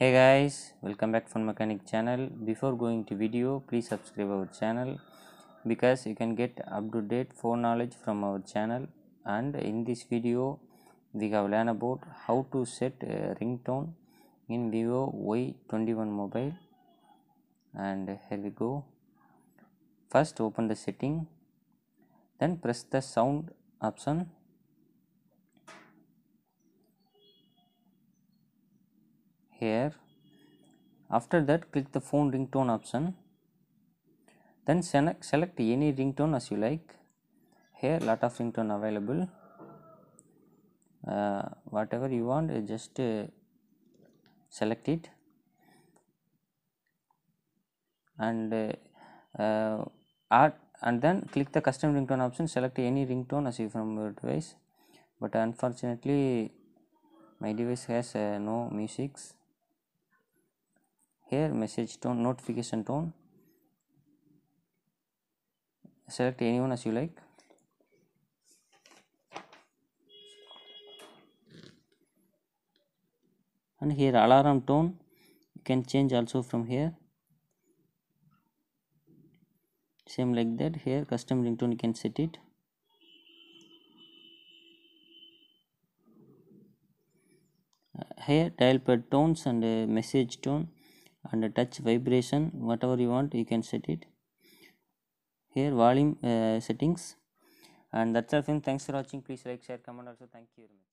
hey guys welcome back from mechanic channel before going to video please subscribe our channel because you can get up to date foreknowledge from our channel and in this video we have learned about how to set uh, ringtone in vivo y21 mobile and here we go first open the setting then press the sound option here after that click the phone ringtone option then select any ringtone as you like here lot of ringtone available uh, whatever you want just uh, select it and uh, uh, add and then click the custom ringtone option select any ringtone as you from your device but unfortunately my device has uh, no musics here message tone notification tone select anyone as you like and here alarm tone you can change also from here same like that here custom ringtone you can set it uh, here dial per tones and uh, message tone and touch vibration whatever you want you can set it here volume uh, settings and that's all friends thanks for watching please like share comment also thank you very much